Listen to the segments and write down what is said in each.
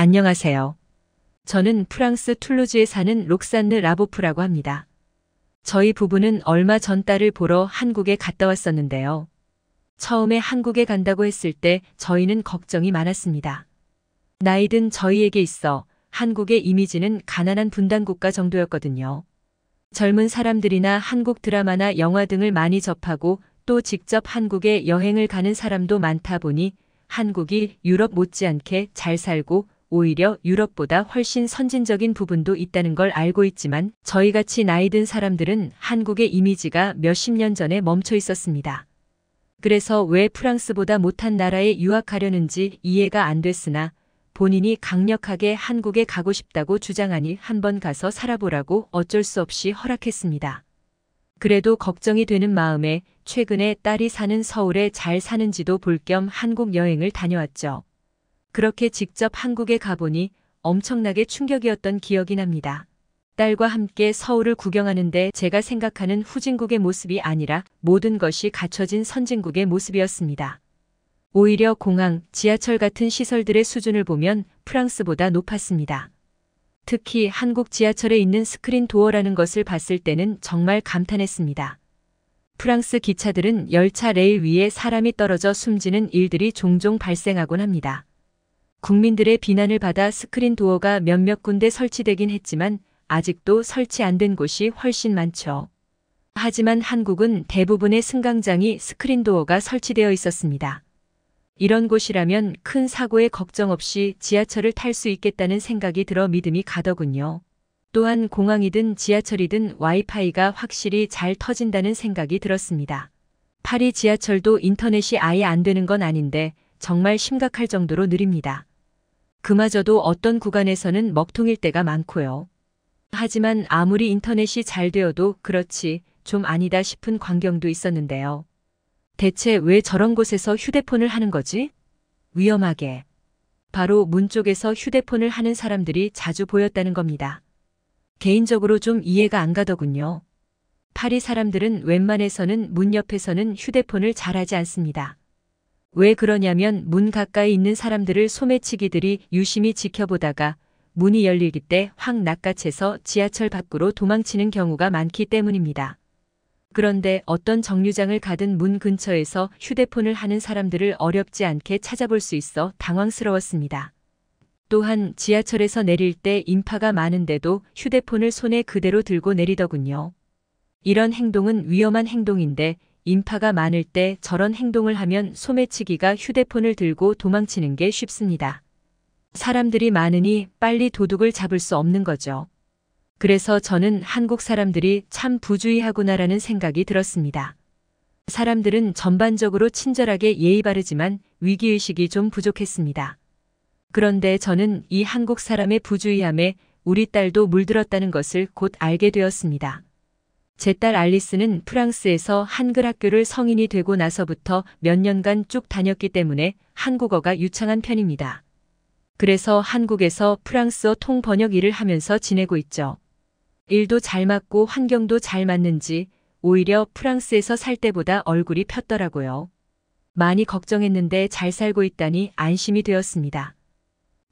안녕하세요. 저는 프랑스 툴루즈에 사는 록산느 라보프라고 합니다. 저희 부부는 얼마 전 딸을 보러 한국에 갔다 왔었는데요. 처음에 한국에 간다고 했을 때 저희는 걱정이 많았습니다. 나이든 저희에게 있어 한국의 이미지는 가난한 분단국가 정도였거든요. 젊은 사람들이나 한국 드라마나 영화 등을 많이 접하고 또 직접 한국에 여행을 가는 사람도 많다 보니 한국이 유럽 못지않게 잘 살고 오히려 유럽보다 훨씬 선진적인 부분도 있다는 걸 알고 있지만 저희같이 나이 든 사람들은 한국의 이미지가 몇십 년 전에 멈춰 있었습니다. 그래서 왜 프랑스보다 못한 나라에 유학하려는지 이해가 안 됐으나 본인이 강력하게 한국에 가고 싶다고 주장하니 한번 가서 살아보라고 어쩔 수 없이 허락했습니다. 그래도 걱정이 되는 마음에 최근에 딸이 사는 서울에 잘 사는지도 볼 겸 한국 여행을 다녀왔죠. 그렇게 직접 한국에 가보니 엄청나게 충격이었던 기억이 납니다. 딸과 함께 서울을 구경하는데 제가 생각하는 후진국의 모습이 아니라 모든 것이 갖춰진 선진국의 모습이었습니다. 오히려 공항, 지하철 같은 시설들의 수준을 보면 프랑스보다 높았습니다. 특히 한국 지하철에 있는 스크린 도어라는 것을 봤을 때는 정말 감탄했습니다. 프랑스 기차들은 열차 레일 위에 사람이 떨어져 숨지는 일들이 종종 발생하곤 합니다. 국민들의 비난을 받아 스크린 도어가 몇몇 군데 설치되긴 했지만 아직도 설치 안 된 곳이 훨씬 많죠. 하지만 한국은 대부분의 승강장이 스크린 도어가 설치되어 있었습니다. 이런 곳이라면 큰 사고에 걱정 없이 지하철을 탈 수 있겠다는 생각이 들어 믿음이 가더군요. 또한 공항이든 지하철이든 와이파이가 확실히 잘 터진다는 생각이 들었습니다. 파리 지하철도 인터넷이 아예 안 되는 건 아닌데 정말 심각할 정도로 느립니다. 그마저도 어떤 구간에서는 먹통일 때가 많고요. 하지만 아무리 인터넷이 잘 되어도 그렇지 좀 아니다 싶은 광경도 있었는데요. 대체 왜 저런 곳에서 휴대폰을 하는 거지? 위험하게. 바로 문 쪽에서 휴대폰을 하는 사람들이 자주 보였다는 겁니다. 개인적으로 좀 이해가 안 가더군요. 파리 사람들은 웬만해서는 문 옆에서는 휴대폰을 잘하지 않습니다. 왜 그러냐면 문 가까이 있는 사람들을 소매치기들이 유심히 지켜보다가 문이 열릴 때확 낚아채서 지하철 밖으로 도망치는 경우가 많기 때문입니다. 그런데 어떤 정류장을 가든 문 근처에서 휴대폰을 하는 사람들을 어렵지 않게 찾아볼 수 있어 당황스러웠습니다. 또한 지하철에서 내릴 때 인파가 많은데도 휴대폰을 손에 그대로 들고 내리더군요. 이런 행동은 위험한 행동인데 인파가 많을 때 저런 행동을 하면 소매치기가 휴대폰을 들고 도망치는 게 쉽습니다. 사람들이 많으니 빨리 도둑을 잡을 수 없는 거죠. 그래서 저는 한국 사람들이 참 부주의하구나라는 생각이 들었습니다. 사람들은 전반적으로 친절하게 예의 바르지만 위기의식이 좀 부족했습니다. 그런데 저는 이 한국 사람의 부주의함에 우리 딸도 물들었다는 것을 곧 알게 되었습니다. 제딸 알리스는 프랑스에서 한글 학교를 성인이 되고 나서부터 몇 년간 쭉 다녔기 때문에 한국어가 유창한 편입니다. 그래서 한국에서 프랑스어 통번역 일을 하면서 지내고 있죠. 일도 잘 맞고 환경도 잘 맞는지 오히려 프랑스에서 살 때보다 얼굴이 폈더라고요. 많이 걱정했는데 잘 살고 있다니 안심이 되었습니다.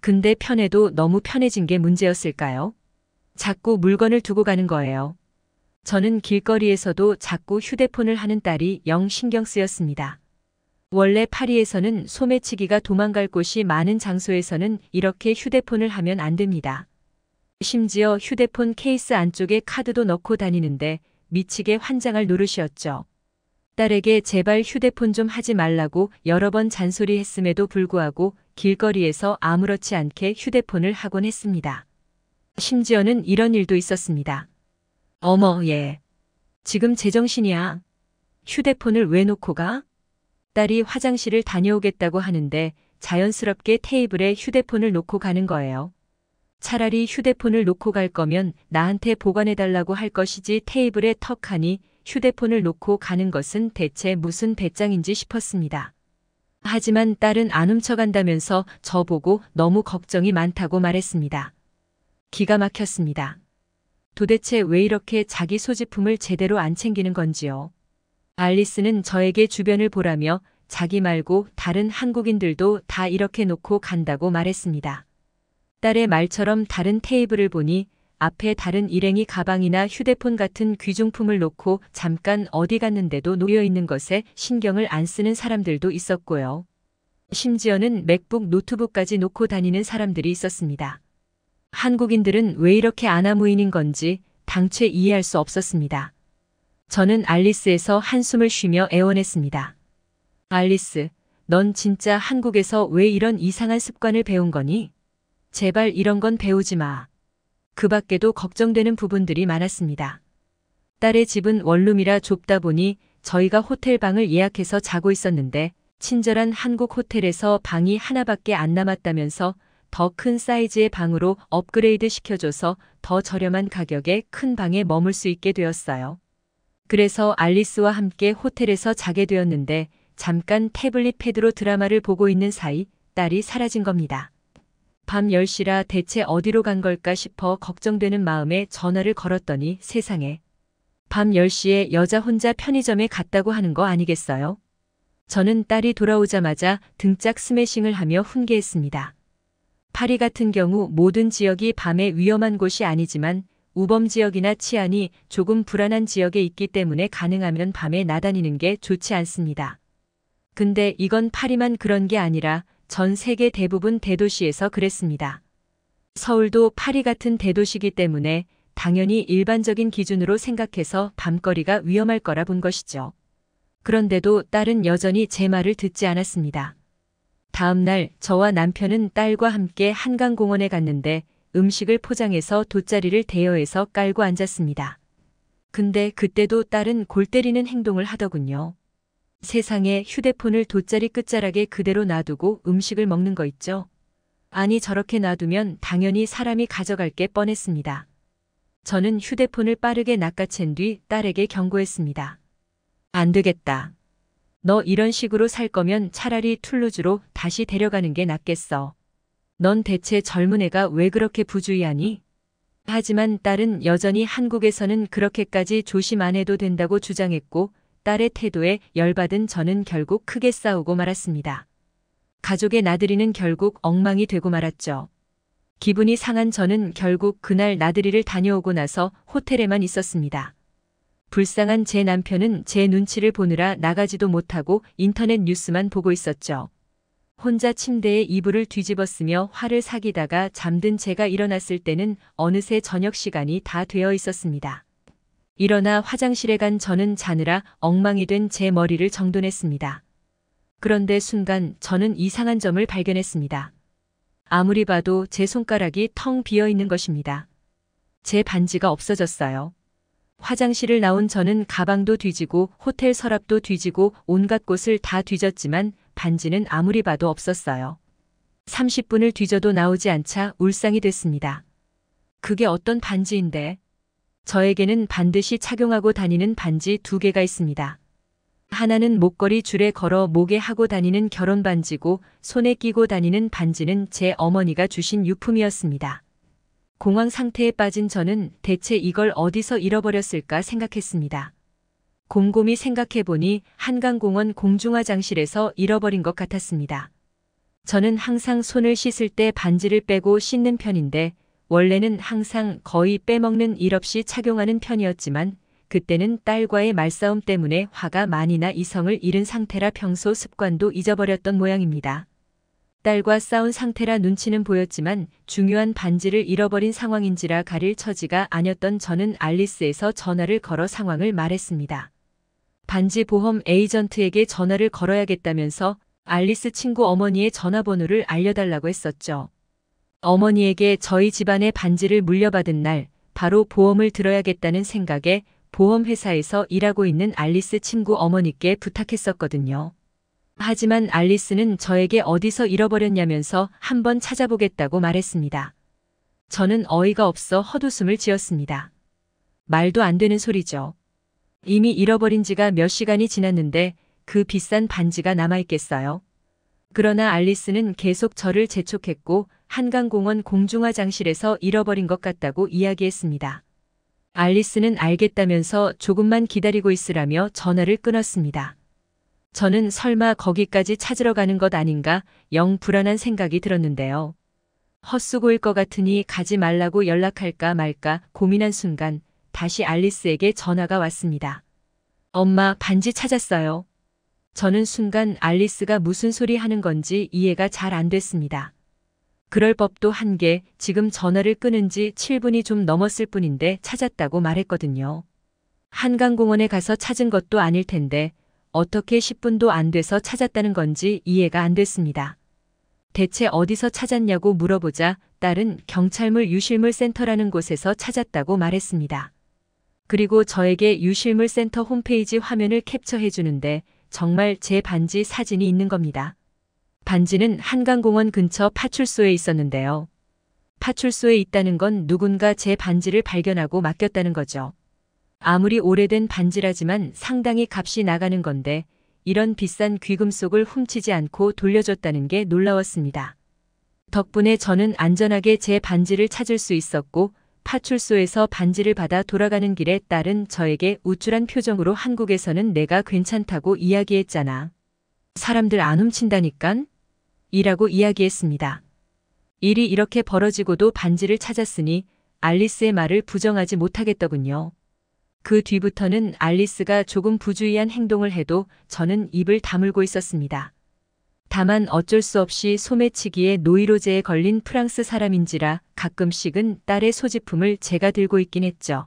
근데 편해도 너무 편해진 게 문제였을까요? 자꾸 물건을 두고 가는 거예요. 저는 길거리에서도 자꾸 휴대폰을 하는 딸이 영 신경 쓰였습니다. 원래 파리에서는 소매치기가 도망갈 곳이 많은 장소에서는 이렇게 휴대폰을 하면 안 됩니다. 심지어 휴대폰 케이스 안쪽에 카드도 넣고 다니는데 미치게 환장할 노릇이었죠. 딸에게 제발 휴대폰 좀 하지 말라고 여러 번 잔소리했음에도 불구하고 길거리에서 아무렇지 않게 휴대폰을 하곤 했습니다. 심지어는 이런 일도 있었습니다. 어머, 얘. 예. 지금 제정신이야. 휴대폰을 왜 놓고 가? 딸이 화장실을 다녀오겠다고 하는데 자연스럽게 테이블에 휴대폰을 놓고 가는 거예요. 차라리 휴대폰을 놓고 갈 거면 나한테 보관해달라고 할 것이지 테이블에 턱하니 휴대폰을 놓고 가는 것은 대체 무슨 배짱인지 싶었습니다. 하지만 딸은 안 훔쳐간다면서 저보고 너무 걱정이 많다고 말했습니다. 기가 막혔습니다. 도대체 왜 이렇게 자기 소지품을 제대로 안 챙기는 건지요. 알리스는 저에게 주변을 보라며 자기 말고 다른 한국인들도 다 이렇게 놓고 간다고 말했습니다. 딸의 말처럼 다른 테이블을 보니 앞에 다른 일행이 가방이나 휴대폰 같은 귀중품을 놓고 잠깐 어디 갔는데도 놓여 있는 것에 신경을 안 쓰는 사람들도 있었고요. 심지어는 맥북 노트북까지 놓고 다니는 사람들이 있었습니다. 한국인들은 왜 이렇게 아나무인인 건지 당최 이해할 수 없었습니다. 저는 알리스에서 한숨을 쉬며 애원했습니다. 알리스, 넌 진짜 한국에서 왜 이런 이상한 습관을 배운 거니? 제발 이런 건 배우지 마. 그 밖에도 걱정되는 부분들이 많았습니다. 딸의 집은 원룸이라 좁다 보니 저희가 호텔방을 예약해서 자고 있었는데 친절한 한국 호텔에서 방이 하나밖에 안 남았다면서 더큰 사이즈의 방으로 업그레이드 시켜줘서 더 저렴한 가격에 큰 방에 머물 수 있게 되었어요. 그래서 알리스와 함께 호텔에서 자게 되었는데 잠깐 태블릿 패드로 드라마를 보고 있는 사이 딸이 사라진 겁니다. 밤 10시라 대체 어디로 간 걸까 싶어 걱정되는 마음에 전화를 걸었더니 세상에 밤 10시에 여자 혼자 편의점에 갔다고 하는 거 아니겠어요? 저는 딸이 돌아오자마자 등짝 스매싱을 하며 훈계했습니다. 파리 같은 경우 모든 지역이 밤에 위험한 곳이 아니지만 우범 지역이나 치안이 조금 불안한 지역에 있기 때문에 가능하면 밤에 나다니는 게 좋지 않습니다. 근데 이건 파리만 그런 게 아니라 전 세계 대부분 대도시에서 그랬습니다. 서울도 파리 같은 대도시기 때문에 당연히 일반적인 기준으로 생각해서 밤거리가 위험할 거라 본 것이죠. 그런데도 딸은 여전히 제 말을 듣지 않았습니다. 다음 날 저와 남편은 딸과 함께 한강공원에 갔는데 음식을 포장해서 돗자리를 대여해서 깔고 앉았습니다. 근데 그때도 딸은 골 때리는 행동을 하더군요. 세상에 휴대폰을 돗자리 끝자락에 그대로 놔두고 음식을 먹는 거 있죠? 아니 저렇게 놔두면 당연히 사람이 가져갈 게 뻔했습니다. 저는 휴대폰을 빠르게 낚아챈 뒤 딸에게 경고했습니다. 안 되겠다. 너 이런 식으로 살 거면 차라리 툴루즈로 다시 데려가는 게 낫겠어. 넌 대체 젊은 애가 왜 그렇게 부주의하니? 하지만 딸은 여전히 한국에서는 그렇게까지 조심 안 해도 된다고 주장했고 딸의 태도에 열받은 저는 결국 크게 싸우고 말았습니다. 가족의 나들이는 결국 엉망이 되고 말았죠. 기분이 상한 저는 결국 그날 나들이를 다녀오고 나서 호텔에만 있었습니다. 불쌍한 제 남편은 제 눈치를 보느라 나가지도 못하고 인터넷 뉴스만 보고 있었죠. 혼자 침대에 이불을 뒤집었으며 화를 사기다가 잠든 제가 일어났을 때는 어느새 저녁 시간이 다 되어 있었습니다. 일어나 화장실에 간 저는 자느라 엉망이 된 제 머리를 정돈했습니다. 그런데 순간 저는 이상한 점을 발견했습니다. 아무리 봐도 제 손가락이 텅 비어 있는 것입니다. 제 반지가 없어졌어요. 화장실을 나온 저는 가방도 뒤지고 호텔 서랍도 뒤지고 온갖 곳을 다 뒤졌지만 반지는 아무리 봐도 없었어요. 30분을 뒤져도 나오지 않자 울상이 됐습니다. 그게 어떤 반지인데? 저에게는 반드시 착용하고 다니는 반지 두 개가 있습니다. 하나는 목걸이 줄에 걸어 목에 하고 다니는 결혼 반지고 손에 끼고 다니는 반지는 제 어머니가 주신 유품이었습니다. 공황 상태에 빠진 저는 대체 이걸 어디서 잃어버렸을까 생각했습니다. 곰곰이 생각해보니 한강공원 공중화장실에서 잃어버린 것 같았습니다. 저는 항상 손을 씻을 때 반지를 빼고 씻는 편인데 원래는 항상 거의 빼먹는 일 없이 착용하는 편이었지만 그때는 딸과의 말싸움 때문에 화가 많이나 이성을 잃은 상태라 평소 습관도 잊어버렸던 모양입니다. 딸과 싸운 상태라 눈치는 보였지만 중요한 반지를 잃어버린 상황인지라 가릴 처지가 아니었던 저는 알리스에서 전화를 걸어 상황을 말했습니다. 반지 보험 에이전트에게 전화를 걸어야겠다면서 알리스 친구 어머니의 전화번호를 알려달라고 했었죠. 어머니에게 저희 집안의 반지를 물려받은 날 바로 보험을 들어야겠다는 생각에 보험회사에서 일하고 있는 알리스 친구 어머니께 부탁했었거든요. 하지만 알리스는 저에게 어디서 잃어버렸냐면서 한번 찾아보겠다고 말했습니다. 저는 어이가 없어 헛웃음을 지었습니다. 말도 안 되는 소리죠. 이미 잃어버린 지가 몇 시간이 지났는데 그 비싼 반지가 남아있겠어요. 그러나 알리스는 계속 저를 재촉했고 한강공원 공중화장실에서 잃어버린 것 같다고 이야기했습니다. 알리스는 알겠다면서 조금만 기다리고 있으라며 전화를 끊었습니다. 저는 설마 거기까지 찾으러 가는 것 아닌가 영 불안한 생각이 들었는데요. 헛수고일 것 같으니 가지 말라고 연락할까 말까 고민한 순간 다시 알리스에게 전화가 왔습니다. 엄마 반지 찾았어요. 저는 순간 알리스가 무슨 소리 하는 건지 이해가 잘 안 됐습니다. 그럴 법도 한 게 지금 전화를 끊은 지 7분이 좀 넘었을 뿐인데 찾았다고 말했거든요. 한강공원에 가서 찾은 것도 아닐 텐데 어떻게 10분도 안 돼서 찾았다는 건지 이해가 안 됐습니다. 대체 어디서 찾았냐고 물어보자 딸은 경찰물 유실물 센터라는 곳에서 찾았다고 말했습니다. 그리고 저에게 유실물 센터 홈페이지 화면을 캡처해 주는데 정말 제 반지 사진이 있는 겁니다. 반지는 한강공원 근처 파출소에 있었는데요. 파출소에 있다는 건 누군가 제 반지를 발견하고 맡겼다는 거죠. 아무리 오래된 반지라지만 상당히 값이 나가는 건데 이런 비싼 귀금속을 훔치지 않고 돌려줬다는 게 놀라웠습니다. 덕분에 저는 안전하게 제 반지를 찾을 수 있었고 파출소에서 반지를 받아 돌아가는 길에 딸은 저에게 우쭐한 표정으로 한국에서는 내가 괜찮다고 이야기했잖아. 사람들 안 훔친다니깐? 이라고 이야기했습니다. 일이 이렇게 벌어지고도 반지를 찾았으니 알리스의 말을 부정하지 못하겠더군요. 그 뒤부터는 알리스가 조금 부주의한 행동을 해도 저는 입을 다물고 있었습니다. 다만 어쩔 수 없이 소매치기에 노이로제에 걸린 프랑스 사람인지라 가끔씩은 딸의 소지품을 제가 들고 있긴 했죠.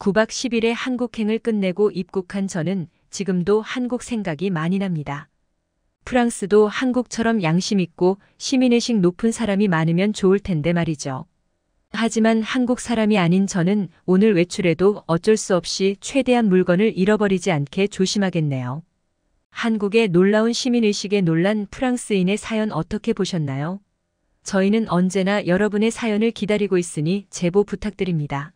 9박 10일의 한국행을 끝내고 입국한 저는 지금도 한국 생각이 많이 납니다. 프랑스도 한국처럼 양심 있고 시민의식 높은 사람이 많으면 좋을 텐데 말이죠. 하지만 한국 사람이 아닌 저는 오늘 외출해도 어쩔 수 없이 최대한 물건을 잃어버리지 않게 조심하겠네요. 한국의 놀라운 시민의식에 놀란 프랑스인의 사연 어떻게 보셨나요? 저희는 언제나 여러분의 사연을 기다리고 있으니 제보 부탁드립니다.